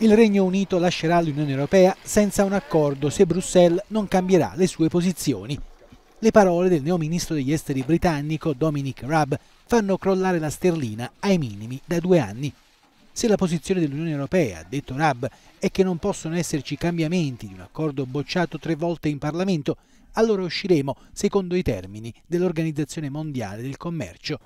Il Regno Unito lascerà l'Unione Europea senza un accordo se Bruxelles non cambierà le sue posizioni. Le parole del neo ministro degli esteri britannico Dominic Raab fanno crollare la sterlina ai minimi da due anni. Se la posizione dell'Unione Europea, detto Raab, è che non possono esserci cambiamenti di un accordo bocciato tre volte in Parlamento, allora usciremo secondo i termini dell'Organizzazione Mondiale del Commercio,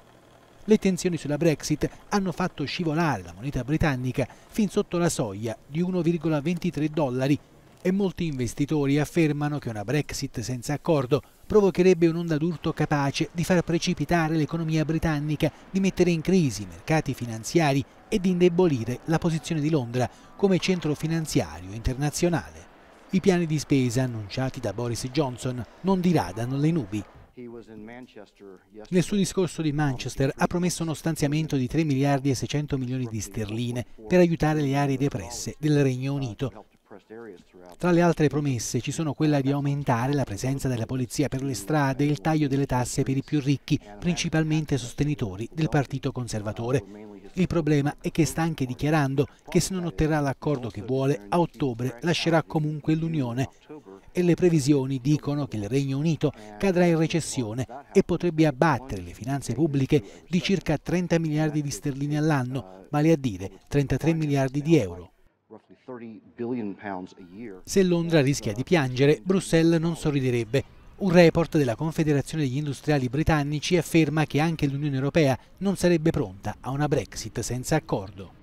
le tensioni sulla Brexit hanno fatto scivolare la moneta britannica fin sotto la soglia di 1,23 dollari e molti investitori affermano che una Brexit senza accordo provocherebbe un'onda d'urto capace di far precipitare l'economia britannica, di mettere in crisi i mercati finanziari e di indebolire la posizione di Londra come centro finanziario internazionale. I piani di spesa annunciati da Boris Johnson non diradano le nubi. Nel suo discorso di Manchester ha promesso uno stanziamento di 3 miliardi e 600 milioni di sterline per aiutare le aree depresse del Regno Unito. Tra le altre promesse ci sono quella di aumentare la presenza della polizia per le strade e il taglio delle tasse per i più ricchi, principalmente sostenitori del Partito Conservatore. Il problema è che sta anche dichiarando che se non otterrà l'accordo che vuole, a ottobre lascerà comunque l'Unione. E le previsioni dicono che il Regno Unito cadrà in recessione e potrebbe abbattere le finanze pubbliche di circa 30 miliardi di sterline all'anno, vale a dire 33 miliardi di euro. Se Londra rischia di piangere, Bruxelles non sorriderebbe un report della Confederazione degli Industriali Britannici afferma che anche l'Unione Europea non sarebbe pronta a una Brexit senza accordo.